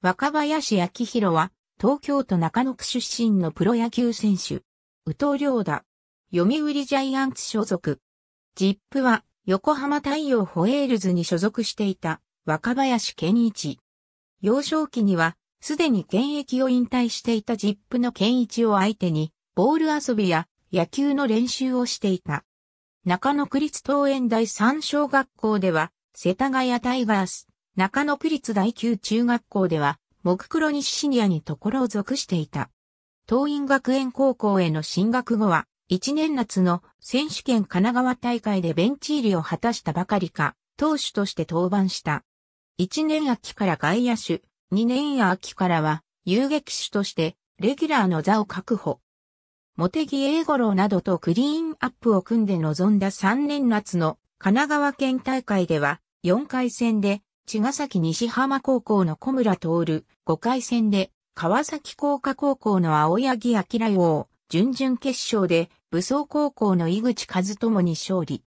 若林明宏は、東京都中野区出身のプロ野球選手。宇藤良太。読売ジャイアンツ所属。ジップは、横浜太陽ホエールズに所属していた、若林健一。幼少期には、すでに現役を引退していたジップの健一を相手に、ボール遊びや野球の練習をしていた。中野区立東園大三小学校では、世田谷タイガース、中野区立第九中学校では、木黒西シニアにところを属していた。東院学園高校への進学後は、1年夏の選手権神奈川大会でベンチ入りを果たしたばかりか、投手として登板した。1年秋から外野手、2年秋からは遊撃手としてレギュラーの座を確保。茂木英五郎などとクリーンアップを組んで臨んだ3年夏の神奈川県大会では4回戦で茅ヶ崎西浜高校の小村徹、5回戦で、川崎工科高校の青柳明を、準々決勝で、武装高校の井口和友に勝利。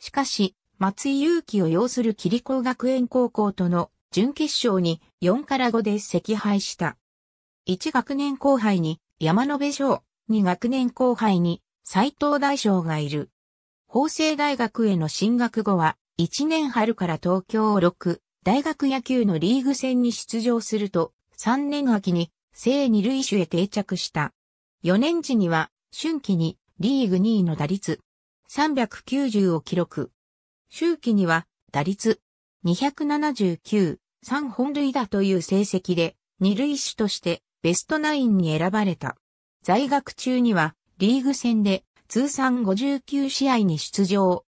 しかし、松井祐樹を擁する霧光学園高校との準決勝に4から5で赤敗した。1学年後輩に山野辺翔、2学年後輩に斎藤大将がいる。法政大学への進学後は、1年春から東京を6、大学野球のリーグ戦に出場すると、3年秋に、正二塁手へ定着した。4年時には、春季に、リーグ2位の打率、390を記録。秋季には、打率、279、3本塁打という成績で、二塁手としてベストナインに選ばれた。在学中にはリーグ戦で通算59試合に出場。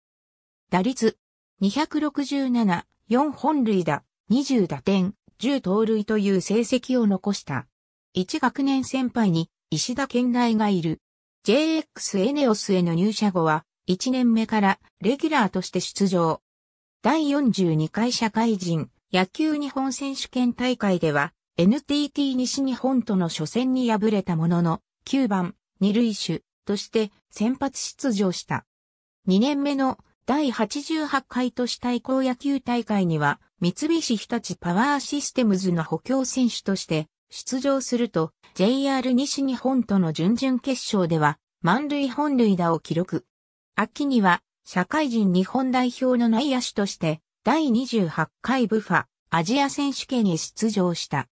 打率267、4本塁打、20打点、10盗塁という成績を残した。1学年先輩に石田健大がいる。JX エネオスへの入社後は、1年目からレギュラーとして出場。第42回社会人野球日本選手権大会では NTT 西日本との初戦に敗れたものの9番二塁手として先発出場した。2年目の第88回都市対抗野球大会には、三菱日立パワーシステムズの補強選手として出場すると、JR 西日本との準々決勝では、満塁本塁打を記録。秋には、社会人日本代表の内野手として、第28回ブファアジア選手権に出場した。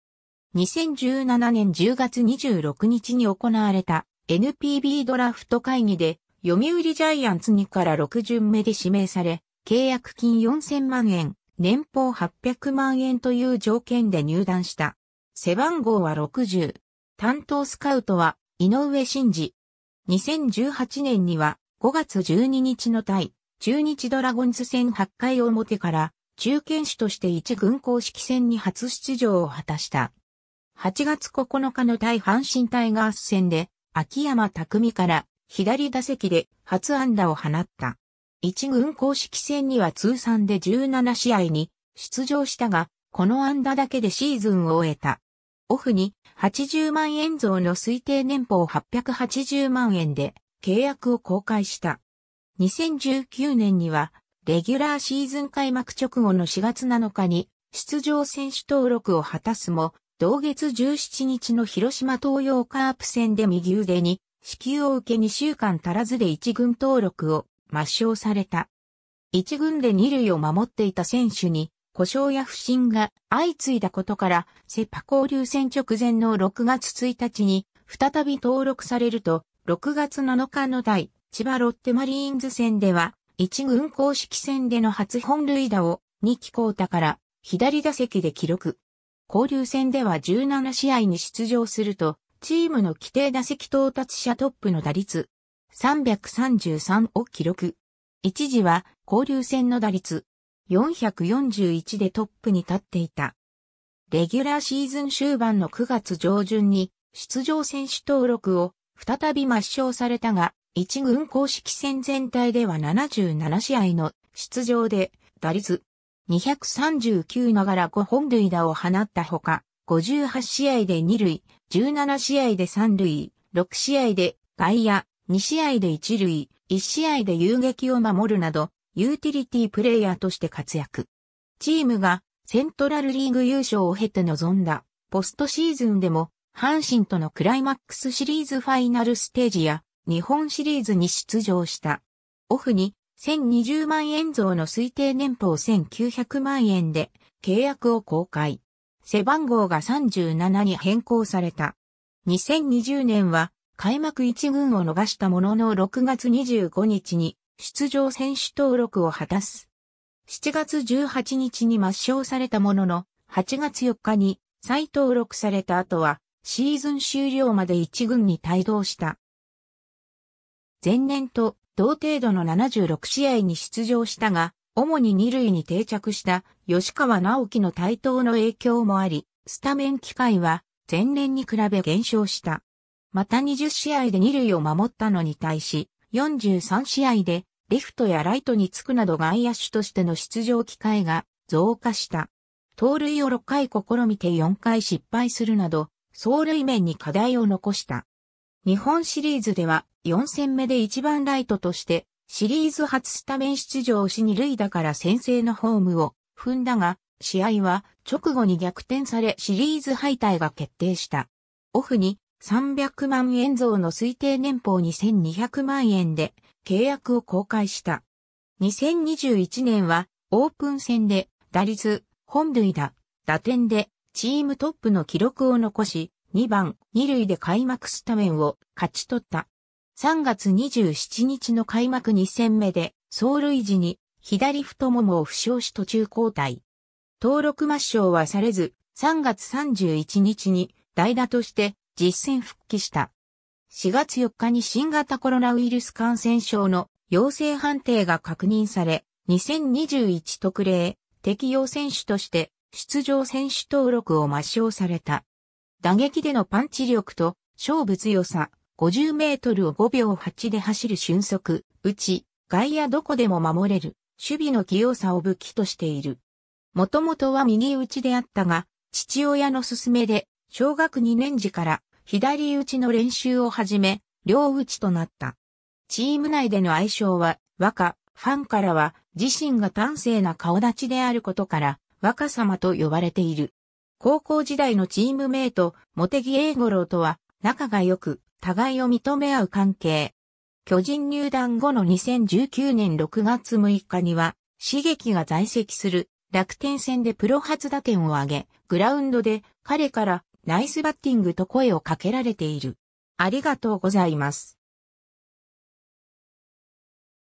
2017年10月26日に行われた NPB ドラフト会議で読売ジャイアンツ2から6巡目で指名され、契約金4000万円、年俸800万円という条件で入団した。背番号は60。担当スカウトは井上真二。2018年には5月12日の対中日ドラゴンズ戦8回表から中堅手として一軍公式戦に初出場を果たした。8月9日の対阪神タイガース戦で秋山匠から左打席で初安打を放った。一軍公式戦には通算で17試合に出場したが、この安打だけでシーズンを終えた。オフに80万円増の推定年俸880万円で契約を公開した。2019年にはレギュラーシーズン開幕直後の4月7日に出場選手登録を果たすも、同月17日の広島東洋カープ戦で右腕に支給を受け2週間足らずで1軍登録を抹消された。1軍で2塁を守っていた選手に、故障や不振が相次いだことから、セパ交流戦直前の6月1日に再び登録されると、6月7日の第千葉ロッテマリーンズ戦では、1軍公式戦での初本塁打を2期高太から左打席で記録。交流戦では17試合に出場すると、チームの規定打席到達者トップの打率、333を記録。一時は交流戦の打率、441でトップに立っていた。レギュラーシーズン終盤の9月上旬に出場選手登録を再び抹消されたが、一軍公式戦全体では77試合の出場で打率239ながら5本塁打を放ったほか、58試合で2塁、17試合で3塁、6試合で外野、2試合で1塁、1試合で遊撃を守るなど、ユーティリティプレイヤーとして活躍。チームがセントラルリーグ優勝を経て臨んだポストシーズンでも、阪神とのクライマックスシリーズファイナルステージや日本シリーズに出場した。オフに1020万円増の推定年俸1900万円で契約を公開。背番号が37に変更された。2020年は開幕1軍を逃したものの6月25日に出場選手登録を果たす。7月18日に抹消されたものの、8月4日に再登録された後は、シーズン終了まで1軍に帯同した。前年と同程度の76試合に出場したが、主に二塁に定着した吉川直樹の台頭の影響もあり、スタメン機会は前年に比べ減少した。また20試合で二塁を守ったのに対し、43試合でレフトやライトにつくなど外野手としての出場機会が増加した。盗塁を6回試みて4回失敗するなど、走塁面に課題を残した。日本シリーズでは4戦目で1番ライトとしてシリーズ初スタメン出場し二塁打から先制のホームを踏んだが、試合は直後に逆転されシリーズ敗退が決定した。オフに300万円増の推定年俸2200万円で契約を公開した。2021年はオープン戦で打率、本塁打、打点でチームトップの記録を残し、2番、2塁で開幕スタメンを勝ち取った。3月27日の開幕2戦目で、走塁時に左太ももを負傷し途中交代。登録抹消はされず、3月31日に代打として実戦復帰した。4月4日に新型コロナウイルス感染症の陽性判定が確認され、2021特例適用選手として出場選手登録を抹消された。打撃でのパンチ力と勝負強さ、50メートルを5秒8で走る俊足、打ち、外野どこでも守れる、守備の器用さを武器としている。もともとは右打ちであったが、父親の勧めで、小学2年時から左打ちの練習を始め、両打ちとなった。チーム内での愛称は、若、ファンからは、自身が端正な顔立ちであることから、若様と呼ばれている。高校時代のチームメイト、茂木英五郎とは、仲が良く、互いを認め合う関係。巨人入団後の2019年6月6日には、刺激が在籍する楽天戦でプロ初打点を挙げ、グラウンドで彼からナイスバッティングと声をかけられている。ありがとうございます。